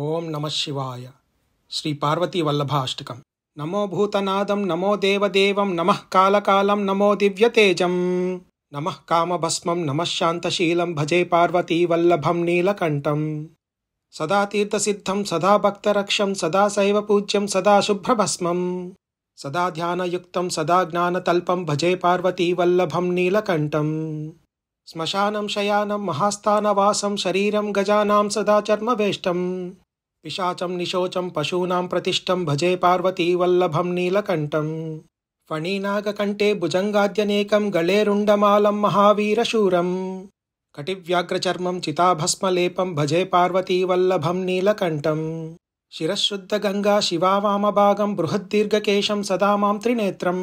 ఓం నమ శివాయ శ్రీ పార్వతీ వల్లభాష్టకం నమో భూతనాదం నమో దేవదేవం నమః కాలకాలం నమో దివ్యతేజం నమః కామభస్మం నమః శాంతశీలం భజే పార్వతీ వల్లభం నీలకంఠం సదా తీర్థసిద్ధం సదా భక్తరక్షం సదా శైవ పూజ్యం సదా శుభ్రభస్మం సదా ధ్యానయుక్తం సదా జ్ఞానతల్పం భజే పార్వతీ వల్లభం నీలకంఠం శ్మశానం శయానం మహాస్థానవాసం శరీరం గజానాం సదా చర్మవేష్టం పిశాచం నిశోచం పశూనాం ప్రతిష్టం భజే పార్వతీ వల్లభం నీలకంఠం ఫణీనాగకంటే భుజంగాద్యనేకం గళేరుండమాలం మహావీరశూరం కటివ్యాగ్రచర్మం చితాభస్మలేపం భజే పార్వతీ వల్లభం నీలకంఠం శిరశుద్ధగంగా శివావామభాగం బృహద్దీర్ఘకేశం సదా మాం త్రినేత్రం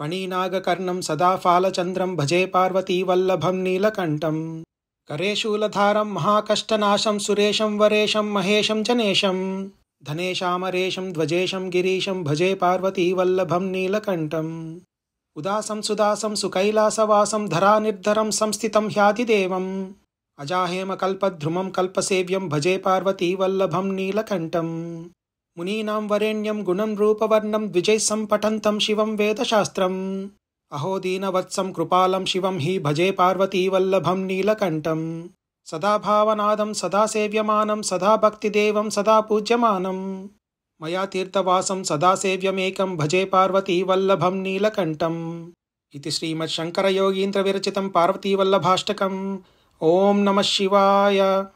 ఫణీనాగకర్ణం సదా ఫాలచంద్రం భజే పార్వతీ వల్లభం నీలకంఠం करेशूलधारं महाकष्टनाशं सुरेशं वरेशं महेशं जनेशं धनेशामरेशं ध्वजेशं गिरीशं भजे पार्वतीवल्लभं नीलकण्ठम् उदासं सुदासं सुकैलासवासं धरानिर्धरं संस्थितं ह्यातिदेवम् अजाहेमकल्पध्रुमं कल्पसेव्यं भजे पार्वतीवल्लभं नीलकण्ठं मुनीनां वरेण्यं गुणं रूपवर्णं द्विजैः सम्पठन्तं शिवं वेदशास्त्रम् अहो दीनवत्सं कृपालं शिवं हि भजे पार्वतीवल्लभं नीलकण्ठं सदा भावनादं सदा सेव्यमानं सदा भक्तिदेवं सदा पूज्यम मया तीर्थवासं सदा सेव्यमेकं भजे पार्वतीवल्लभं नीलकंठम इति श्रीमच्छङ्करयोगीन्द्रविरचितं पार्वतीवल्लभाष्टकम् ॐ नमः शिवाय